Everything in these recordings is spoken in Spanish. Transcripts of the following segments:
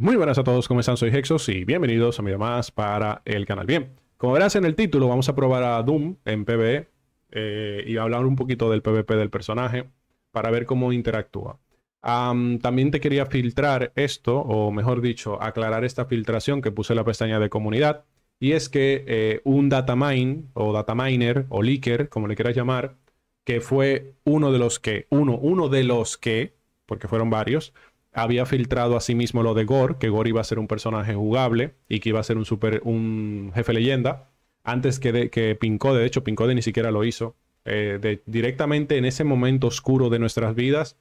Muy buenas a todos, ¿cómo están? Soy Hexos y bienvenidos a mi más para el canal. Bien, como verás en el título, vamos a probar a Doom en PvE eh, y hablar un poquito del PvP del personaje para ver cómo interactúa. también te quería filtrar esto, o mejor dicho, aclarar esta filtración que puse en la pestaña de comunidad. Y es que eh, un datamine o dataminer o leaker, como le quieras llamar, que fue uno de los que, uno, uno de los que, porque fueron varios, había filtrado a sí mismo lo de Gore, que Gore iba a ser un personaje jugable y que iba a ser un, super, un jefe leyenda, antes que, de, que Pincode, de hecho Pincode ni siquiera lo hizo, eh, directamente en ese momento oscuro de nuestras vidas,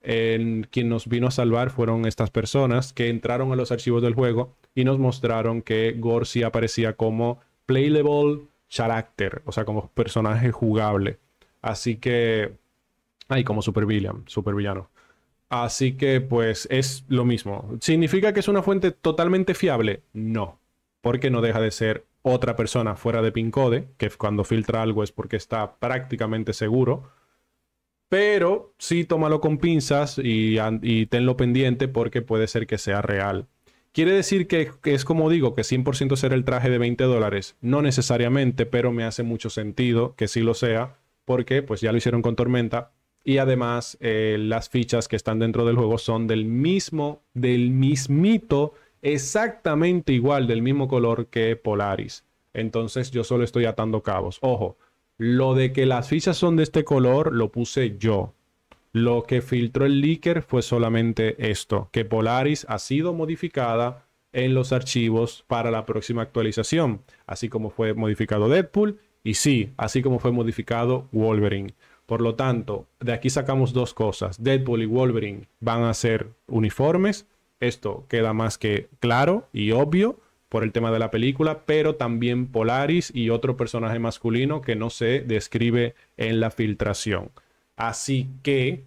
quien nos vino a salvar fueron estas personas que entraron a los archivos del juego y nos mostraron que Gore sí aparecía como playable character, o sea, como personaje jugable. Así que, ay, como Super Super Villano. Así que pues es lo mismo. ¿Significa que es una fuente totalmente fiable? No, porque no deja de ser otra persona fuera de Pincode, que cuando filtra algo es porque está prácticamente seguro. Pero sí tómalo con pinzas y, tenlo pendiente porque puede ser que sea real. ¿Quiere decir que, es como digo, que 100% será el traje de 20 dólares? No necesariamente, pero me hace mucho sentido que sí lo sea, porque pues ya lo hicieron con Tormenta, y además eh, las fichas que están dentro del juego son del mismo, del mismito, exactamente igual, del mismo color que Polaris. Entonces yo solo estoy atando cabos. Ojo, lo de que las fichas son de este color lo puse yo. Lo que filtró el leaker fue solamente esto, que Polaris ha sido modificada en los archivos para la próxima actualización, así como fue modificado Deadpool y sí, así como fue modificado Wolverine. Por lo tanto, de aquí sacamos dos cosas. Deadpool y Wolverine van a ser uniformes. Esto queda más que claro y obvio por el tema de la película, pero también Polaris y otro personaje masculino que no se describe en la filtración. Así que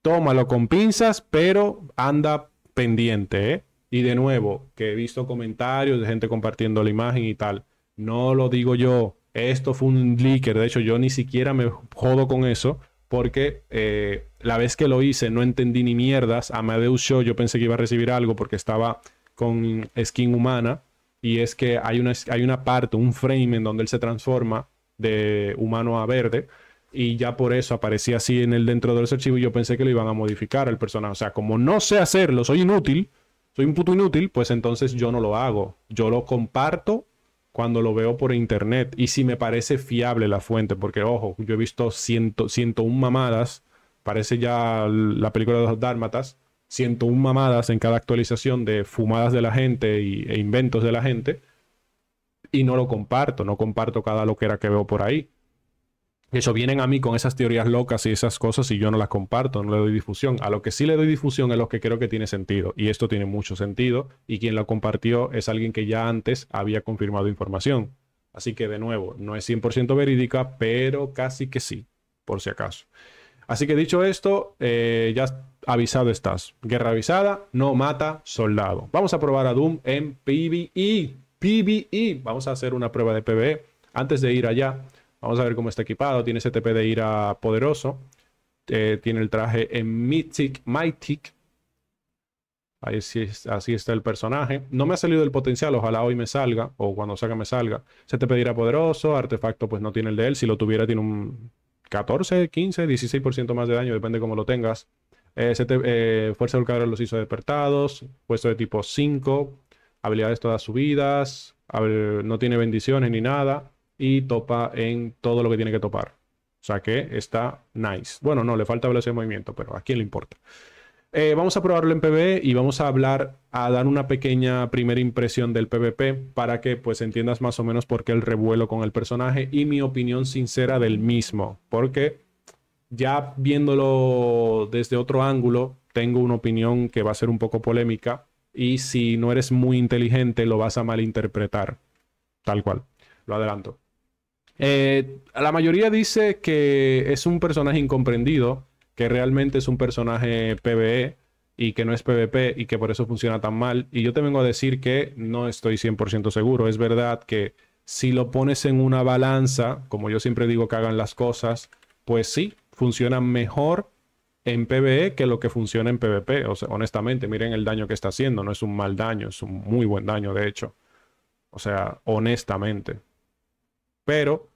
tómalo con pinzas, pero anda pendiente. ¿eh? Y de nuevo, que he visto comentarios de gente compartiendo la imagen y tal. No lo digo yo, esto fue un leaker, de hecho yo ni siquiera me jodo con eso porque eh, la vez que lo hice no entendí ni mierdas. a Show yo pensé que iba a recibir algo porque estaba con skin humana y es que hay una, hay una parte, un frame en donde él se transforma de humano a verde y ya por eso aparecía así en el dentro de los archivos y yo pensé que lo iban a modificar al personaje. O sea, como no sé hacerlo, soy inútil, soy un puto inútil, pues entonces yo no lo hago. Yo lo comparto cuando lo veo por internet y si me parece fiable la fuente, porque ojo, yo he visto 101 mamadas, parece ya la película de los ciento 101 mamadas en cada actualización de fumadas de la gente e inventos de la gente, y no lo comparto, no comparto cada era que veo por ahí. Eso vienen a mí con esas teorías locas y esas cosas y yo no las comparto, no le doy difusión. A lo que sí le doy difusión es lo que creo que tiene sentido. Y esto tiene mucho sentido. Y quien lo compartió es alguien que ya antes había confirmado información. Así que de nuevo, no es 100% verídica, pero casi que sí, por si acaso. Así que dicho esto, eh, ya avisado estás. Guerra avisada, no mata soldado. Vamos a probar a Doom en PvE. PvE. Vamos a hacer una prueba de PvE antes de ir allá. Vamos a ver cómo está equipado. Tiene ese de ira poderoso. Eh, tiene el traje en Mythic, Ahí así está el personaje. No me ha salido el potencial, ojalá hoy me salga, o cuando salga me salga. Se te Ira poderoso, artefacto pues no tiene el de él. Si lo tuviera tiene un 14, 15, 16% más de daño, depende cómo lo tengas. Eh, eh, fuerza del los hizo despertados, puesto de tipo 5, habilidades todas subidas, no tiene bendiciones ni nada y topa en todo lo que tiene que topar. O sea que está nice. Bueno, no, le falta velocidad de movimiento, pero a quién le importa. Eh, vamos a probarlo en PvE y vamos a hablar, a dar una pequeña primera impresión del PvP para que pues entiendas más o menos por qué el revuelo con el personaje y mi opinión sincera del mismo. Porque ya viéndolo desde otro ángulo, tengo una opinión que va a ser un poco polémica y si no eres muy inteligente lo vas a malinterpretar. Tal cual. Lo adelanto. Eh, la mayoría dice que es un personaje incomprendido, que realmente es un personaje PvE y que no es PvP y que por eso funciona tan mal. Y yo te vengo a decir que no estoy 100% seguro. Es verdad que si lo pones en una balanza, como yo siempre digo que hagan las cosas, pues sí, funciona mejor en PvE que lo que funciona en PvP. O sea, honestamente, miren el daño que está haciendo. No es un mal daño, es un muy buen daño, de hecho. O sea, honestamente. Pero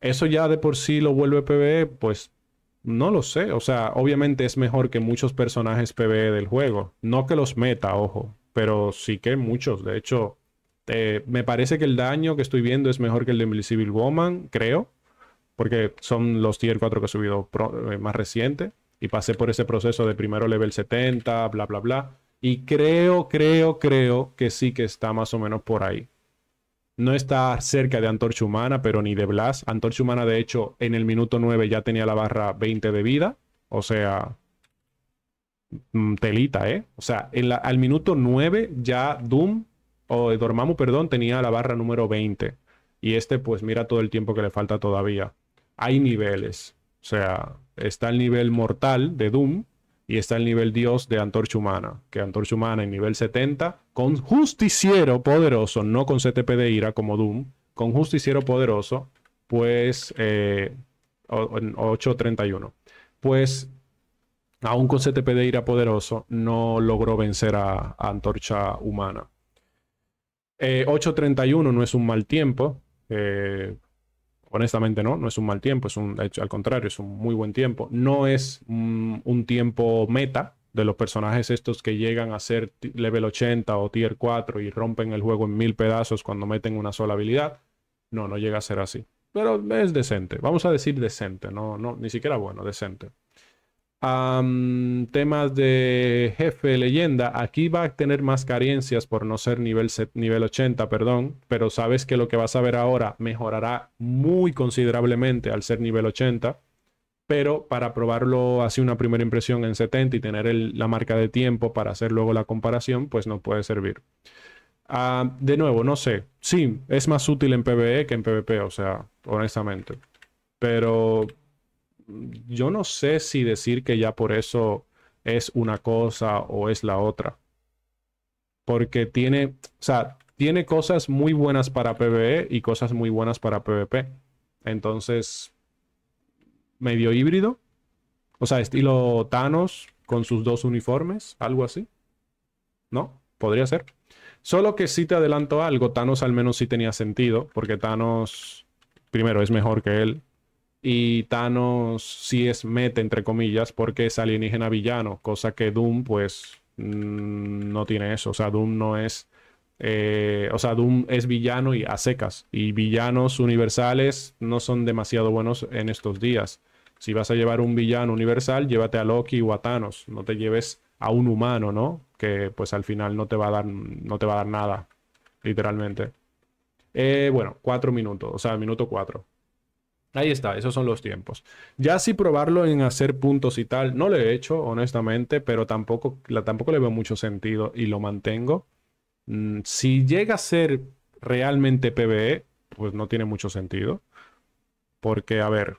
eso ya de por sí lo vuelve PvE, pues no lo sé. O sea, obviamente es mejor que muchos personajes PvE del juego. No que los meta, ojo, pero sí que muchos. De hecho, eh, me parece que el daño que estoy viendo es mejor que el de Invisible Woman, creo. Porque son los tier 4 que he subido eh, más reciente. Y pasé por ese proceso de primero level 70, bla, bla, bla. Y creo, creo, creo que sí que está más o menos por ahí no está cerca de Antorcha Humana, pero ni de Blas. Antorcha Humana, de hecho, en el minuto 9 ya tenía la barra 20 de vida. O sea, mm, telita, ¿eh? O sea, al minuto 9 ya Doom, o Dormammu, perdón, tenía la barra número 20. Y este, pues mira todo el tiempo que le falta todavía. Hay niveles. O sea, está el nivel mortal de Doom, y está el nivel Dios de Antorcha Humana, que Antorcha Humana en nivel 70, con Justiciero Poderoso, no con CTP de Ira como Doom, con Justiciero Poderoso, pues eh, 831. Pues aún con CTP de Ira Poderoso no logró vencer a, Antorcha Humana. 831 eh, no es un mal tiempo. Eh, Honestamente no, no es un mal tiempo, es un, al contrario, es un muy buen tiempo. No es un, mm, un tiempo meta de los personajes estos que llegan a ser level 80 o tier 4 y rompen el juego en mil pedazos cuando meten una sola habilidad. No, no llega a ser así. Pero es decente, vamos a decir decente, no, no, ni siquiera bueno, decente temas de jefe, leyenda, aquí va a tener más carencias por no ser nivel, nivel 80, perdón, pero sabes que lo que vas a ver ahora mejorará muy considerablemente al ser nivel 80, pero para probarlo así una primera impresión en 70 y tener la marca de tiempo para hacer luego la comparación, pues no puede servir. de nuevo, no sé, sí, es más útil en PvE que en PvP, o sea, honestamente, pero yo no sé si decir que ya por eso es una cosa o es la otra. Porque tiene, o sea, tiene cosas muy buenas para PvE y cosas muy buenas para PvP. Entonces, medio híbrido. O sea, estilo Thanos con sus dos uniformes, algo así. ¿No? Podría ser. Solo que si te adelanto algo, Thanos al menos sí tenía sentido, porque Thanos, primero, es mejor que él, y Thanos sí es mete, entre comillas, porque es alienígena villano, cosa que Doom, pues, mm, no tiene eso. O sea, Doom no es. Eh, o sea, Doom es villano y a secas. Y villanos universales no son demasiado buenos en estos días. Si vas a llevar un villano universal, llévate a Loki o a Thanos. No te lleves a un humano, ¿no? Que pues al final no te va a dar, no te va a dar nada, literalmente. Eh, bueno, cuatro minutos, o sea, minuto cuatro. Ahí está, esos son los tiempos. Ya si probarlo en hacer puntos y tal, no lo he hecho, honestamente, pero tampoco, la, tampoco le veo mucho sentido y lo mantengo. Mm, si llega a ser realmente PBE, pues no tiene mucho sentido. Porque, a ver,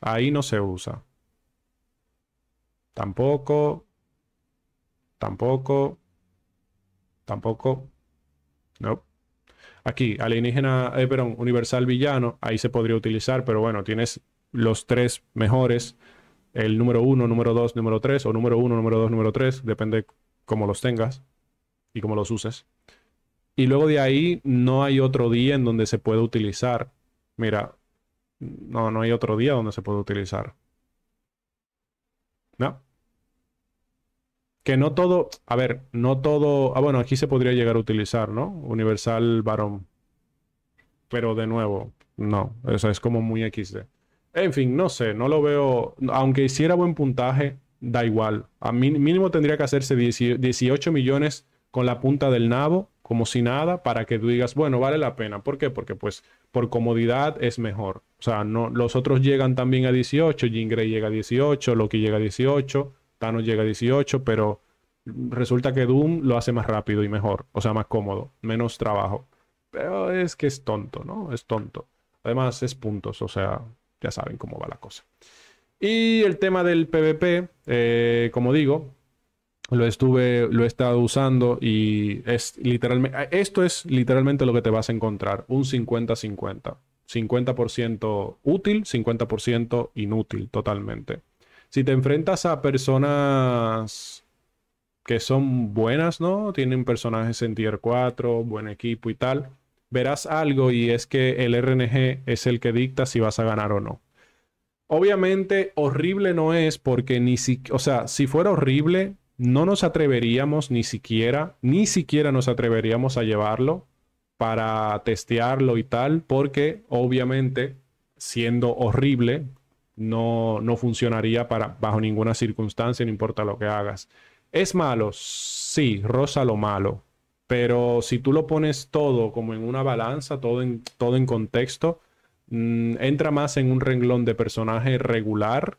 ahí no se usa. Tampoco. Tampoco. Tampoco. No. Aquí, alienígena, eh, universal villano, ahí se podría utilizar, pero bueno, tienes los tres mejores, el número uno, número dos, número tres, o número uno, número dos, número tres, depende cómo los tengas y cómo los uses. Y luego de ahí no hay otro día en donde se pueda utilizar. Mira, no, no hay otro día donde se puede utilizar. ¿No? Que no todo, a ver, no todo, ah, bueno, aquí se podría llegar a utilizar, ¿no? Universal varón. Pero de nuevo, no, eso es como muy XD. En fin, no sé, no lo veo, aunque hiciera buen puntaje, da igual. A mí, mínimo tendría que hacerse 18 millones con la punta del nabo, como si nada, para que tú digas, bueno, vale la pena. ¿Por qué? Porque pues por comodidad es mejor. O sea, no, los otros llegan también a 18, jingre llega a 18, Loki llega a 18. Thanos llega a 18, pero resulta que Doom lo hace más rápido y mejor, o sea, más cómodo, menos trabajo. Pero es que es tonto, ¿no? Es tonto. Además, es puntos, o sea, ya saben cómo va la cosa. Y el tema del PvP, eh, como digo, lo estuve, lo he estado usando y es literalmente, esto es literalmente lo que te vas a encontrar, un 50%, -50. 50 útil, 50% inútil totalmente si te enfrentas a personas que son buenas, ¿no? Tienen personajes en tier 4, buen equipo y tal, verás algo y es que el RNG es el que dicta si vas a ganar o no. Obviamente horrible no es porque ni siquiera, o sea, si fuera horrible, no nos atreveríamos ni siquiera, ni siquiera nos atreveríamos a llevarlo para testearlo y tal, porque obviamente siendo horrible, no, no funcionaría para, bajo ninguna circunstancia, no importa lo que hagas. ¿Es malo? Sí, rosa lo malo. Pero si tú lo pones todo como en una balanza, todo en, todo en contexto, mm, entra más en un renglón de personaje regular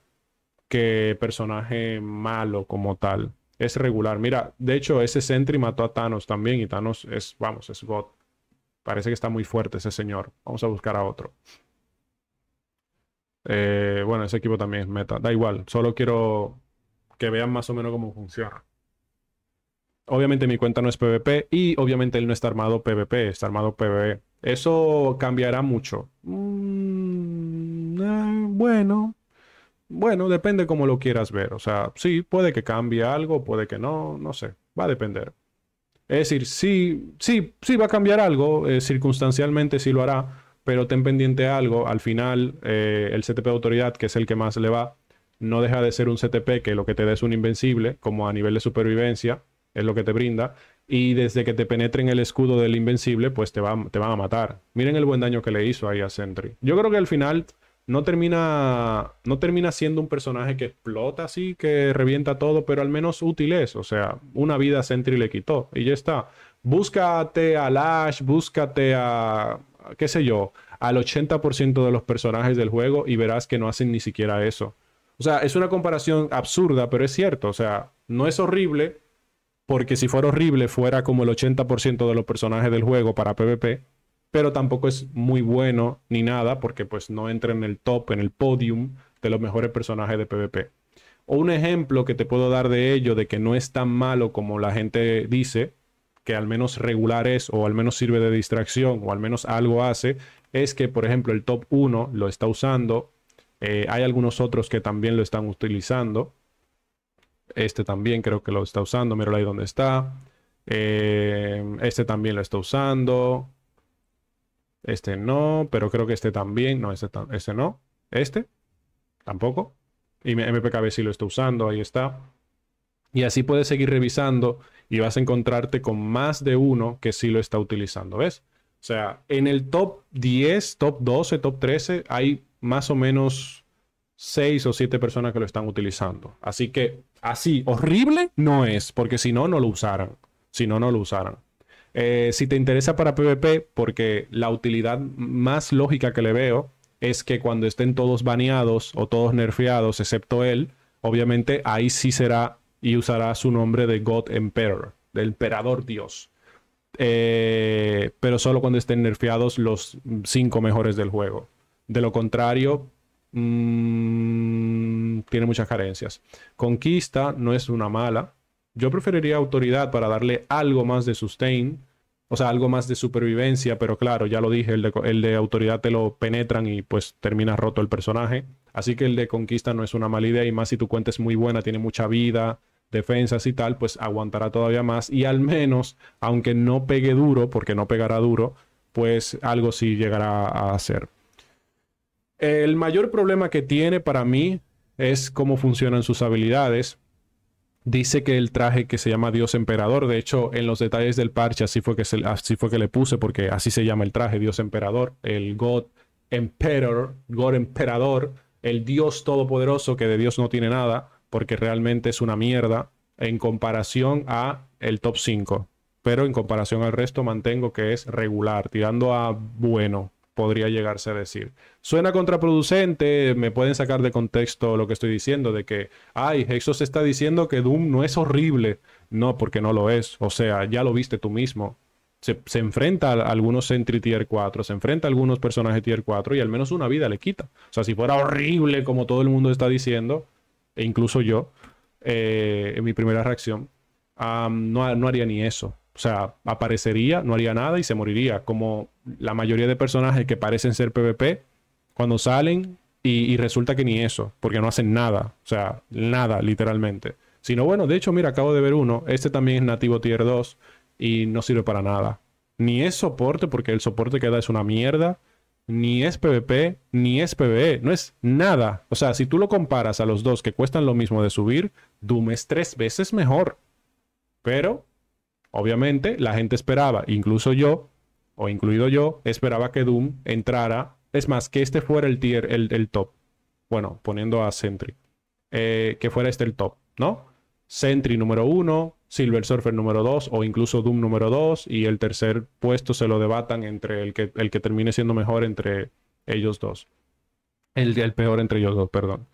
que personaje malo como tal. Es regular. Mira, de hecho, ese Sentry mató a Thanos también y Thanos es, vamos, es God. Parece que está muy fuerte ese señor. Vamos a buscar a otro. Eh, bueno, ese equipo también es meta. Da igual, solo quiero que vean más o menos cómo funciona. Obviamente mi cuenta no es PvP y obviamente él no está armado PvP, está armado PvE. ¿Eso cambiará mucho? Mm, eh, bueno, bueno, depende cómo lo quieras ver. O sea, sí, puede que cambie algo, puede que no, no sé, va a depender. Es decir, sí, sí, sí va a cambiar algo, eh, circunstancialmente sí lo hará, pero ten pendiente algo, al final eh, el CTP de autoridad, que es el que más le va, no deja de ser un CTP que lo que te da es un invencible, como a nivel de supervivencia, es lo que te brinda, y desde que te penetren el escudo del invencible, pues te, te van a matar. Miren el buen daño que le hizo ahí a Sentry. Yo creo que al final no termina, no termina siendo un personaje que explota así, que revienta todo, pero al menos útil es. O sea, una vida Sentry le quitó y ya está. Búscate a Lash, búscate a qué sé yo, al 80% de los personajes del juego y verás que no hacen ni siquiera eso. O sea, es una comparación absurda, pero es cierto. O sea, no es horrible, porque si fuera horrible fuera como el 80% de los personajes del juego para PvP, pero tampoco es muy bueno ni nada, porque pues no entra en el top, en el podium de los mejores personajes de PvP. O un ejemplo que te puedo dar de ello, de que no es tan malo como la gente dice, al menos regular es o al menos sirve de distracción o al menos algo hace, es que, por ejemplo, el top 1 lo está usando. Eh, hay algunos otros que también lo están utilizando. Este también creo que lo está usando. Míralo ahí donde está. Eh, este también lo está usando. Este no, pero creo que este también. No, este, este no. Este tampoco. Y MPKB si lo está usando. Ahí está. Y así puedes seguir revisando y vas a encontrarte con más de uno que sí lo está utilizando, ¿ves? O sea, en el top 10, top 12, top 13 hay más o menos 6 o 7 personas que lo están utilizando. Así que así, horrible no es, porque si no, no lo usaran. Si no, no lo usaran. Eh, si te interesa para PvP, porque la utilidad más lógica que le veo es que cuando estén todos baneados o todos nerfeados, excepto él, obviamente ahí sí será y usará su nombre de God Emperor, ...de emperador Dios. Eh, pero solo cuando estén nerfeados los cinco mejores del juego. De lo contrario, mm, tiene muchas carencias. Conquista no es una mala. Yo preferiría autoridad para darle algo más de sustain, o sea, algo más de supervivencia, pero claro, ya lo dije, el de, el de autoridad te lo penetran y pues termina roto el personaje. Así que el de conquista no es una mala idea y más si tu cuenta es muy buena, tiene mucha vida, defensas y tal, pues aguantará todavía más y al menos, aunque no pegue duro, porque no pegará duro, pues algo sí llegará a hacer. El mayor problema que tiene para mí es cómo funcionan sus habilidades. Dice que el traje que se llama Dios Emperador, de hecho en los detalles del parche así fue que, así fue que le puse porque así se llama el traje, Dios Emperador, el God Emperor, God Emperador, el Dios Todopoderoso que de Dios no tiene nada porque realmente es una mierda en comparación a el top 5. Pero en comparación al resto mantengo que es regular, tirando a bueno, podría llegarse a decir. Suena contraproducente, me pueden sacar de contexto lo que estoy diciendo, de que, ay, se está diciendo que Doom no es horrible. No, porque no lo es. O sea, ya lo viste tú mismo. Se, se, enfrenta a algunos Sentry Tier 4, se enfrenta a algunos personajes Tier 4 y al menos una vida le quita. O sea, si fuera horrible como todo el mundo está diciendo, e incluso yo, eh, en mi primera reacción, no, haría ni eso. O sea, aparecería, no haría nada y se moriría, como la mayoría de personajes que parecen ser PvP, cuando salen y, y resulta que ni eso, porque no hacen nada, o sea, nada literalmente. Sino, bueno, de hecho, mira, acabo de ver uno, este también es nativo tier 2 y no sirve para nada. Ni es soporte, porque el soporte que da es una mierda ni es PvP, ni es PvE, no es nada. O sea, si tú lo comparas a los dos que cuestan lo mismo de subir, Doom es tres veces mejor. Pero, obviamente, la gente esperaba, incluso yo, o incluido yo, esperaba que Doom entrara, es más, que este fuera el tier, el, top. Bueno, poniendo a Sentry, eh, que fuera este el top, ¿no? Sentry número uno, Silver Surfer número 2 o incluso Doom número 2 y el tercer puesto se lo debatan entre el que, el que termine siendo mejor entre ellos dos. El, peor entre ellos dos, perdón.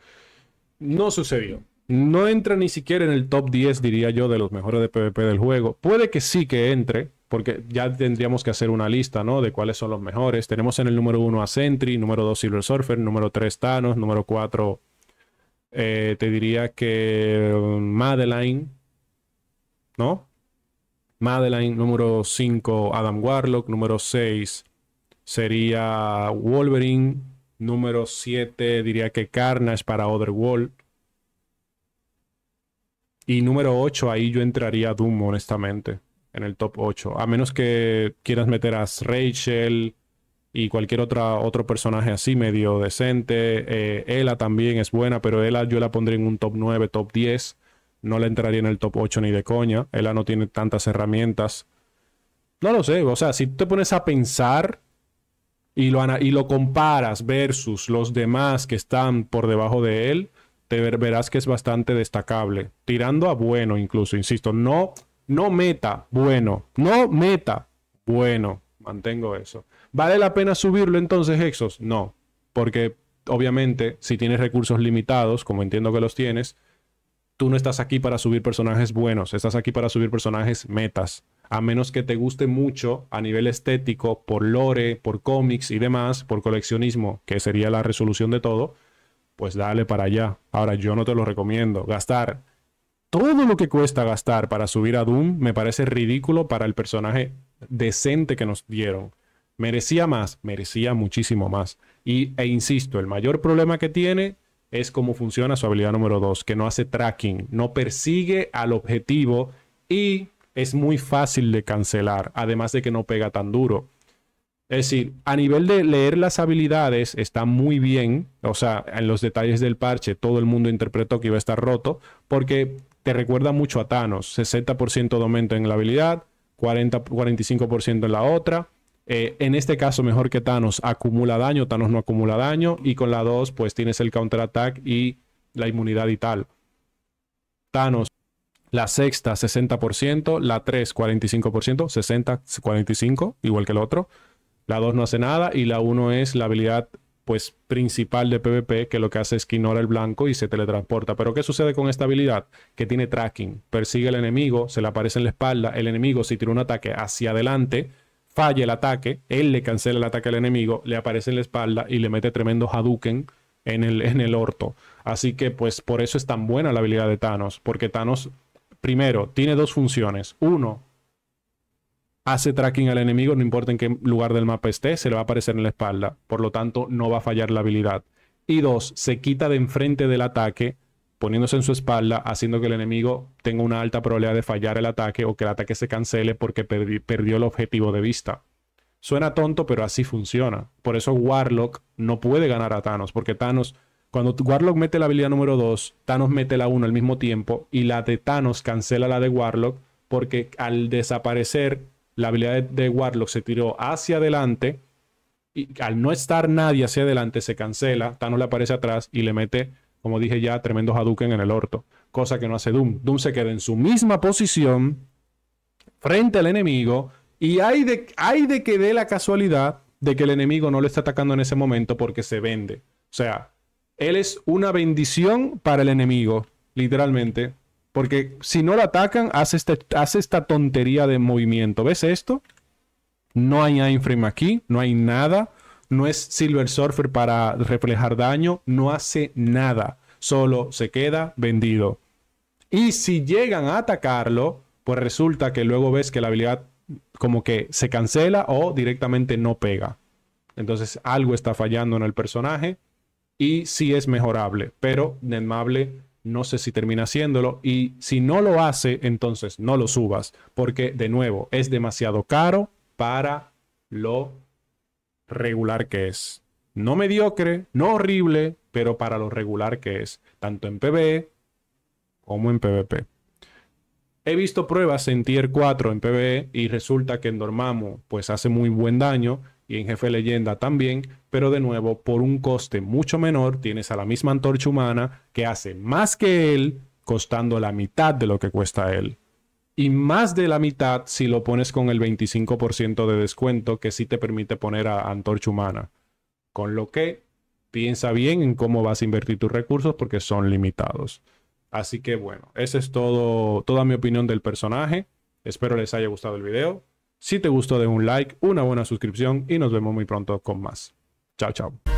No sucedió. No entra ni siquiera en el top 10, diría yo, de los mejores de PvP del juego. Puede que sí que entre, porque ya tendríamos que hacer una lista, ¿no? De cuáles son los mejores. Tenemos en el número 1 a Sentry, número 2 Silver Surfer, número 3 Thanos, número 4 eh, te diría que um, Madeline, ¿no? Madeline, número 5, Adam Warlock, número 6 sería Wolverine, número 7 diría que Carnage para Otherworld. Y número 8, ahí yo entraría Doom, honestamente, en el top 8. A menos que quieras meter a Rachel y cualquier otra, otro personaje así medio decente. Eh, Ella también es buena, pero Ella yo la pondría en un top 9, top 10 no le entraría en el top 8 ni de coña. Él no tiene tantas herramientas. No lo sé, o sea, si tú te pones a pensar y lo, y lo comparas versus los demás que están por debajo de él, te verás que es bastante destacable. Tirando a bueno, incluso, insisto, no, no meta, bueno, no meta, bueno, mantengo eso. ¿Vale la pena subirlo entonces, Exos? No, porque obviamente si tienes recursos limitados, como entiendo que los tienes, tú no estás aquí para subir personajes buenos, estás aquí para subir personajes metas. A menos que te guste mucho a nivel estético, por lore, por cómics y demás, por coleccionismo, que sería la resolución de todo, pues dale para allá. Ahora, yo no te lo recomiendo. Gastar todo lo que cuesta gastar para subir a Doom me parece ridículo para el personaje decente que nos dieron. Merecía más, merecía muchísimo más. Y, e insisto, el mayor problema que tiene es como funciona su habilidad número 2, que no hace tracking, no persigue al objetivo y es muy fácil de cancelar, además de que no pega tan duro. Es decir, a nivel de leer las habilidades está muy bien, o sea, en los detalles del parche todo el mundo interpretó que iba a estar roto, porque te recuerda mucho a Thanos, 60% de aumento en la habilidad, 40, 45% en la otra, eh, en este caso, mejor que Thanos acumula daño, Thanos no acumula daño. Y con la 2, pues tienes el counterattack y la inmunidad y tal. Thanos, la sexta, 60%, la 3, 45%, 60, 45, igual que el otro. La 2 no hace nada y la 1 es la habilidad pues principal de PvP que lo que hace es que ignora el blanco y se teletransporta. Pero ¿qué sucede con esta habilidad? Que tiene tracking, persigue al enemigo, se le aparece en la espalda, el enemigo si tira un ataque hacia adelante, falla el ataque, él le cancela el ataque al enemigo, le aparece en la espalda y le mete tremendo Haduken en el, en el orto. Así que pues por eso es tan buena la habilidad de Thanos, porque Thanos, primero, tiene dos funciones. Uno, hace tracking al enemigo, no importa en qué lugar del mapa esté, se le va a aparecer en la espalda, por lo tanto no va a fallar la habilidad. Y dos, se quita de enfrente del ataque poniéndose en su espalda, haciendo que el enemigo tenga una alta probabilidad de fallar el ataque o que el ataque se cancele porque perdió el objetivo de vista. Suena tonto, pero así funciona. Por eso Warlock no puede ganar a Thanos, porque Thanos, cuando Warlock mete la habilidad número 2, Thanos mete la 1 al mismo tiempo y la de Thanos cancela la de Warlock, porque al desaparecer, la habilidad de, de Warlock se tiró hacia adelante y al no estar nadie hacia adelante se cancela, Thanos le aparece atrás y le mete como dije ya, tremendo Hadouken en el orto, cosa que no hace Doom. Doom se queda en su misma posición frente al enemigo y hay de, hay de que dé la casualidad de que el enemigo no lo está atacando en ese momento porque se vende. O sea, él es una bendición para el enemigo, literalmente. Porque si no lo atacan, hace, este, hace esta tontería de movimiento. ¿Ves esto? No hay iframe aquí, no hay nada no es Silver Surfer para reflejar daño, no hace nada, solo se queda vendido. Y si llegan a atacarlo, pues resulta que luego ves que la habilidad como que se cancela o directamente no pega. Entonces algo está fallando en el personaje y sí es mejorable, pero Netmable no sé si termina haciéndolo y si no lo hace, entonces no lo subas porque de nuevo es demasiado caro para lo regular que es. No mediocre, no horrible, pero para lo regular que es, tanto en PvE como en PvP. He visto pruebas en Tier 4 en PvE y resulta que en dormamo pues hace muy buen daño y en Jefe Leyenda también, pero de nuevo por un coste mucho menor tienes a la misma antorcha humana que hace más que él costando la mitad de lo que cuesta él y más de la mitad si lo pones con el 25% de descuento que sí te permite poner a Antorcha Humana. Con lo que piensa bien en cómo vas a invertir tus recursos porque son limitados. Así que bueno, esa es todo, toda mi opinión del personaje. Espero les haya gustado el video. Si te gustó, de un like, una buena suscripción y nos vemos muy pronto con más. Chao, chao.